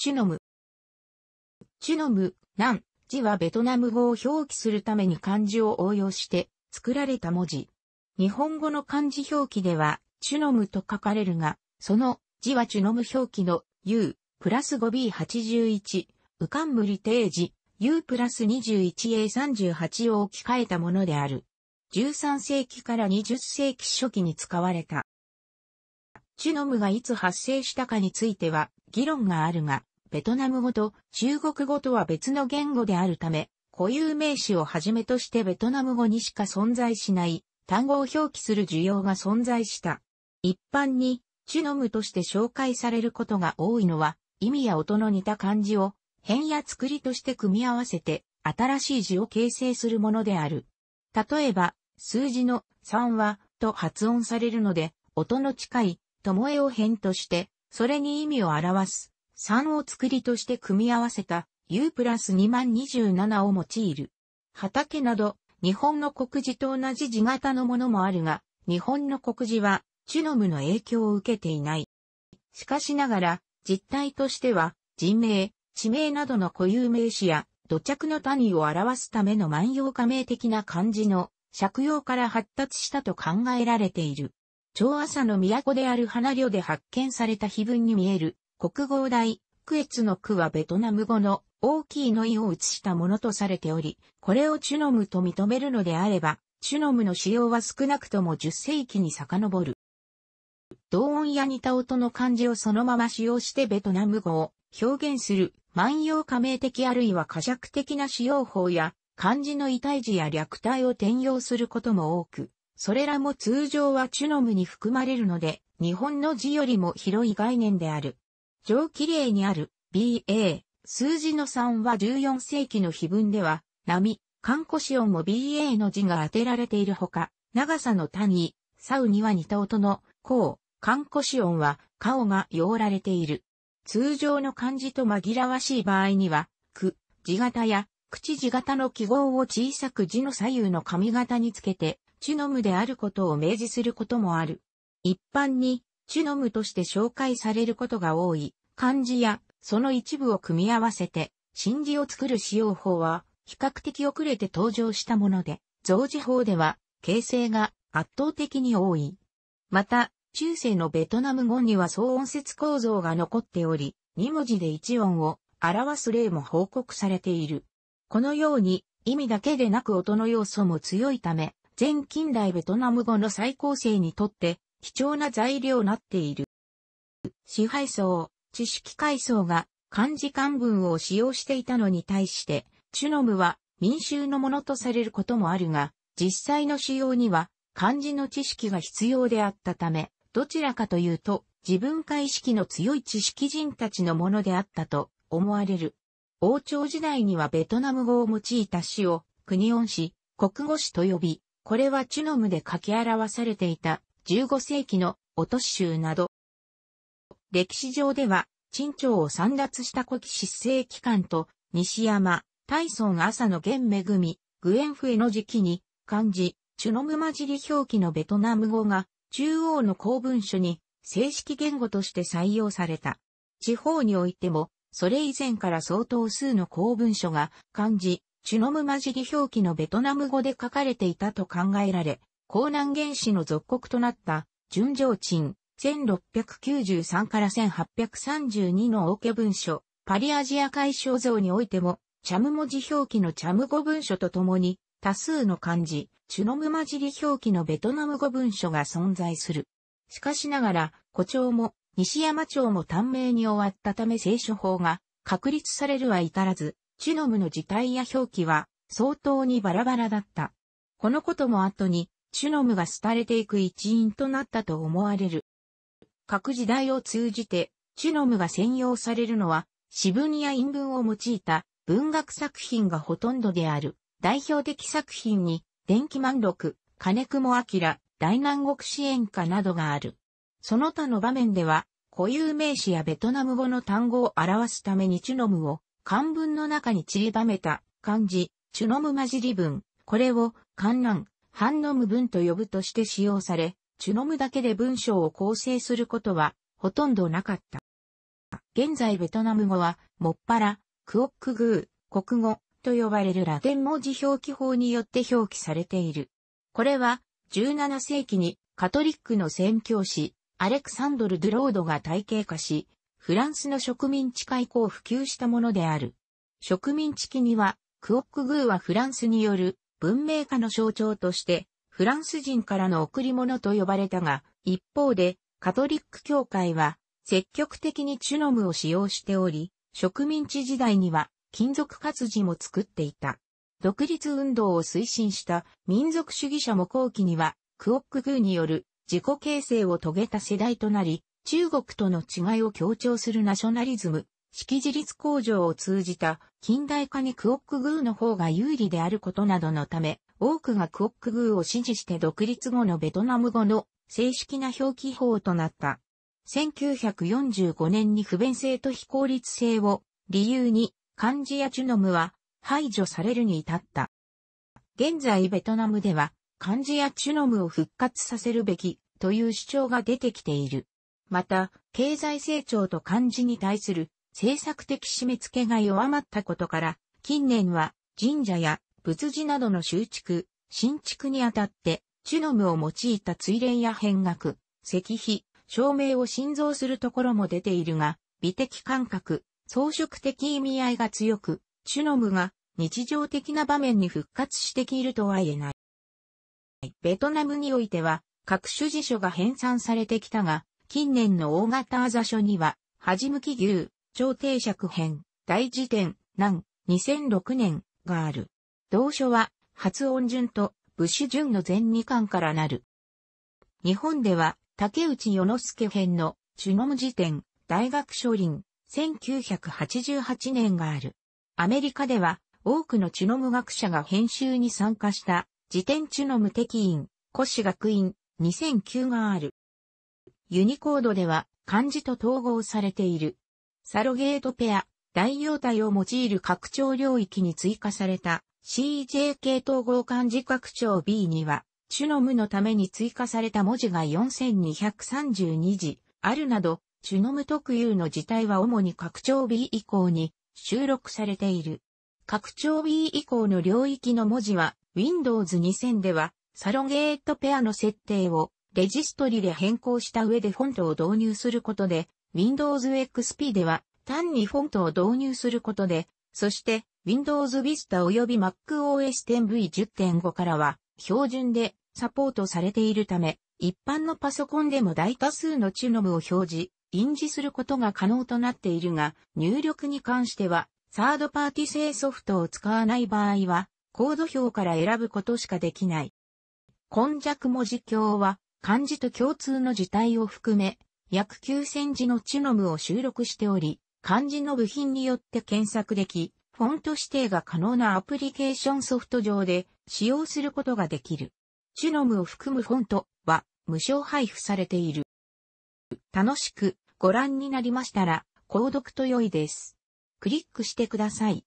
チュノム。チュノム、何？字はベトナム語を表記するために漢字を応用して作られた文字。日本語の漢字表記では、チュノムと書かれるが、その字はチュノム表記の U プラス 5B81、ウカンムリ定時 U プラス 21A38 を置き換えたものである。13世紀から20世紀初期に使われた。チュノムがいつ発生したかについては議論があるが、ベトナム語と中国語とは別の言語であるため、固有名詞をはじめとしてベトナム語にしか存在しない単語を表記する需要が存在した。一般に、チュノムとして紹介されることが多いのは、意味や音の似た漢字を、変や作りとして組み合わせて、新しい字を形成するものである。例えば、数字の3は、と発音されるので、音の近い、ともえを変として、それに意味を表す、3を作りとして組み合わせた U プラス2027を用いる。畑など、日本の国字と同じ字型のものもあるが、日本の国字は、チュノムの影響を受けていない。しかしながら、実態としては、人名、地名などの固有名詞や、土着の谷を表すための万葉加名的な漢字の借用から発達したと考えられている。長朝の都である花漁で発見された碑文に見える国語大、区越の区はベトナム語の大きいの意を移したものとされており、これをチュノムと認めるのであれば、チュノムの使用は少なくとも10世紀に遡る。同音や似た音の漢字をそのまま使用してベトナム語を表現する万葉加盟的あるいは可釈的な使用法や漢字の異体字や略体を転用することも多く、それらも通常はチュノムに含まれるので、日本の字よりも広い概念である。上記例にある BA、数字の3は14世紀の碑文では、波、カンコシオンも BA の字が当てられているほか、長さの谷、サウには似た音の、こう、カンコシオンは、顔が用られている。通常の漢字と紛らわしい場合には、く、字型や、口字型の記号を小さく字の左右の髪型につけて、チュノムであることを明示することもある。一般に、チュノムとして紹介されることが多い。漢字やその一部を組み合わせて、真字を作る使用法は、比較的遅れて登場したもので、造字法では、形成が圧倒的に多い。また、中世のベトナム語には相音節構造が残っており、2文字で1音を表す例も報告されている。このように、意味だけでなく音の要素も強いため、全近代ベトナム語の再構成にとって貴重な材料なっている。支配層、知識階層が漢字漢文を使用していたのに対して、チュノムは民衆のものとされることもあるが、実際の使用には漢字の知識が必要であったため、どちらかというと自分化意識の強い知識人たちのものであったと思われる。王朝時代にはベトナム語を用いた詩を国音詩、国語詩と呼び、これはチュノムで書き表されていた15世紀の落とし集など歴史上では、陳朝を散脱した古希失政期間と、西山、大孫朝の元恵み、グエンフエの時期に、漢字、チュノムマジリ表記のベトナム語が、中央の公文書に、正式言語として採用された。地方においても、それ以前から相当数の公文書が、漢字、チュノムマジリ表記のベトナム語で書かれていたと考えられ、江南原始の属国となった、純情鎮、1693から1832の王家文書、パリアジア解消像においても、チャム文字表記のチャム語文書とともに、多数の漢字、チュノム混じり表記のベトナム語文書が存在する。しかしながら、古町も西山町も短命に終わったため聖書法が確立されるは至らず、チュノムの字体や表記は相当にバラバラだった。このことも後に、チュノムが廃れていく一因となったと思われる。各時代を通じて、チュノムが専用されるのは、詩文や韻文を用いた文学作品がほとんどである。代表的作品に、電気満録、金雲明、大南国支援歌などがある。その他の場面では、固有名詞やベトナム語の単語を表すためにチュノムを漢文の中に散りばめた漢字、チュノム混じり文、これを漢南、反ノ無文と呼ぶとして使用され、チュノムだけで文章を構成することはほとんどなかった。現在ベトナム語は、もっぱら、クオックグー、国語と呼ばれるラテン文字表記法によって表記されている。これは、17世紀にカトリックの宣教師、アレクサンドル・ドゥロードが体系化し、フランスの植民地化以降普及したものである。植民地期には、クオックグーはフランスによる文明化の象徴としてフランス人からの贈り物と呼ばれたが、一方で、カトリック教会は、積極的にチュノムを使用しており、植民地時代には、金属活字も作っていた。独立運動を推進した民族主義者も後期には、クオックグーによる自己形成を遂げた世代となり、中国との違いを強調するナショナリズム、識字立向上を通じた近代化にクオックグーの方が有利であることなどのため、多くがクオックグーを支持して独立後のベトナム語の正式な表記法となった。1945年に不便性と非効率性を理由に漢字やチュノムは排除されるに至った。現在ベトナムでは漢字やチュノムを復活させるべきという主張が出てきている。また、経済成長と漢字に対する政策的締め付けが弱まったことから、近年は神社や仏寺などの修築、新築にあたって、チュノムを用いた追練や変額、石碑、照明を新造するところも出ているが、美的感覚、装飾的意味合いが強く、チュノムが日常的な場面に復活してきるとは言えない。ベトナムにおいては、各種辞書が編纂されてきたが、近年の大型座ざ書には、はじむき牛、朝廷尺編、大辞典、南、2006年がある。同書は発音順と武士順の全2巻からなる。日本では竹内世之助編のチュノム辞典大学書林1988年がある。アメリカでは多くのチュノム学者が編集に参加した辞典チュノム適員古史学院2009がある。ユニコードでは漢字と統合されている。サロゲートペア、大容体を用いる拡張領域に追加された CJK 統合漢字拡張 B には、チュノムのために追加された文字が4232字あるなど、チュノム特有の字体は主に拡張 B 以降に収録されている。拡張 B 以降の領域の文字は、Windows 2000では、サロゲートペアの設定をレジストリで変更した上でフォントを導入することで、Windows XP では単にフォントを導入することで、そして、Windows Vista 及び MacOS 10V10.5 からは、標準でサポートされているため、一般のパソコンでも大多数のチュノムを表示、印字することが可能となっているが、入力に関しては、サードパーティ製ソフトを使わない場合は、コード表から選ぶことしかできない。根弱文字鏡は、漢字と共通の字体を含め、約9000字のチュノムを収録しており、漢字の部品によって検索でき、フォント指定が可能なアプリケーションソフト上で使用することができる。チュノムを含むフォントは無償配布されている。楽しくご覧になりましたら、購読と良いです。クリックしてください。